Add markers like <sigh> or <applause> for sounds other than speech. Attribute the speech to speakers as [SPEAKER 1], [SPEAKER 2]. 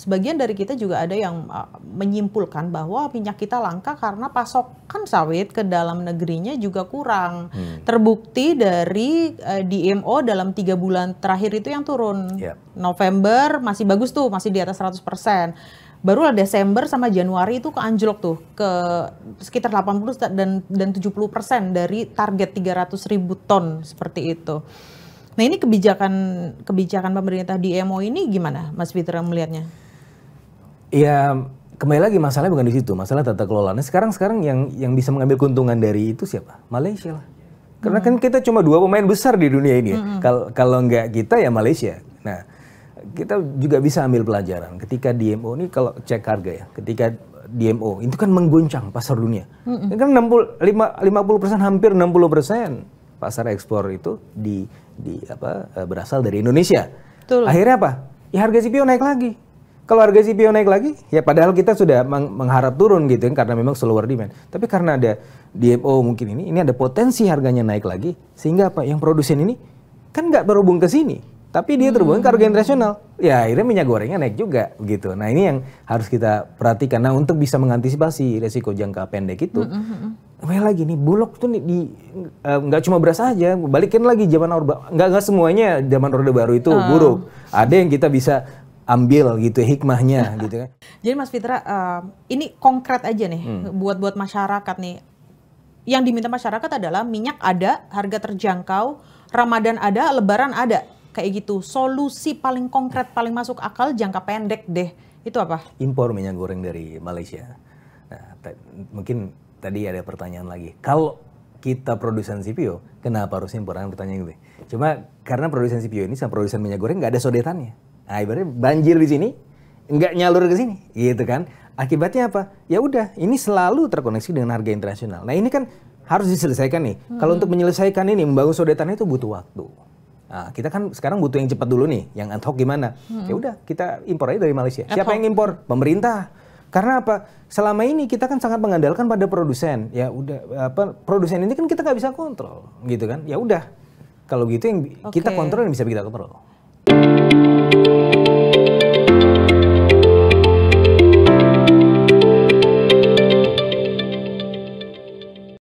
[SPEAKER 1] sebagian dari kita juga ada yang uh, menyimpulkan bahwa minyak kita langka karena pasokan sawit ke dalam negerinya juga kurang. Hmm. Terbukti dari uh, DMO dalam tiga bulan terakhir itu yang turun. Yeah. November masih bagus tuh, masih di atas 100 persen barulah Desember sama Januari itu ke anjlok tuh ke sekitar 80 dan dan 70 persen dari target 300 ribu ton seperti itu. Nah ini kebijakan kebijakan pemerintah di EMO ini gimana, Mas Peter melihatnya?
[SPEAKER 2] Ya kembali lagi masalahnya bukan di situ, masalah tata kelolanya. Sekarang sekarang yang yang bisa mengambil keuntungan dari itu siapa? Malaysia lah. Karena kan hmm. kan kita cuma dua pemain besar di dunia ini. Kalau ya. hmm. hmm. kalau nggak kita ya Malaysia. Nah kita juga bisa ambil pelajaran ketika DMO ini kalau cek harga ya, ketika DMO itu kan mengguncang pasar dunia. Hmm. hmm. Ini Kan 60 50 persen hampir 60 persen pasar ekspor itu di di apa eh, berasal dari Indonesia. Betul. Akhirnya apa? Ya harga CPO naik lagi. Kalau harga CPO naik lagi, ya padahal kita sudah meng mengharap turun gitu kan karena memang slower demand. Tapi karena ada DMO mungkin ini, ini ada potensi harganya naik lagi, sehingga apa? Yang produsen ini kan nggak berhubung ke sini, tapi dia terhubung hmm. ke harga hmm. internasional. Ya akhirnya minyak gorengnya naik juga gitu. Nah ini yang harus kita perhatikan. Nah untuk bisa mengantisipasi resiko jangka pendek itu, hmm. well hmm, hmm. lagi nih bulog tuh di eh, nggak uh, cuma beras aja, balikin lagi zaman orba. nggak semuanya zaman orde baru itu hmm. buruk. Ada yang kita bisa ambil gitu hikmahnya <laughs> gitu kan.
[SPEAKER 1] Jadi Mas Fitra, uh, ini konkret aja nih buat hmm. buat buat masyarakat nih. Yang diminta masyarakat adalah minyak ada, harga terjangkau, Ramadan ada, Lebaran ada, kayak gitu. Solusi paling konkret, paling masuk akal jangka pendek deh. Itu apa?
[SPEAKER 2] Impor minyak goreng dari Malaysia. Nah, mungkin tadi ada pertanyaan lagi. Kalau kita produsen CPO, kenapa harus impor? Kan pertanyaan gue. Gitu. Cuma karena produsen CPO ini sama produsen minyak goreng nggak ada sodetannya Nah, ibaratnya banjir di sini nggak nyalur ke sini, gitu kan? Akibatnya apa? Ya udah, ini selalu terkoneksi dengan harga internasional. Nah, ini kan harus diselesaikan nih. Hmm. Kalau untuk hmm. menyelesaikan ini membangun sodetan itu butuh waktu. Nah, kita kan sekarang butuh yang cepat dulu nih, yang ad hoc gimana? Hmm. Ya udah, kita impor aja dari Malaysia. Ad Siapa yang impor? Pemerintah. Karena apa? Selama ini kita kan sangat mengandalkan pada produsen. Ya udah, apa produsen ini kan kita nggak bisa kontrol, gitu kan? Ya udah, kalau gitu yang okay. kita kontrol yang bisa kita kontrol. thank you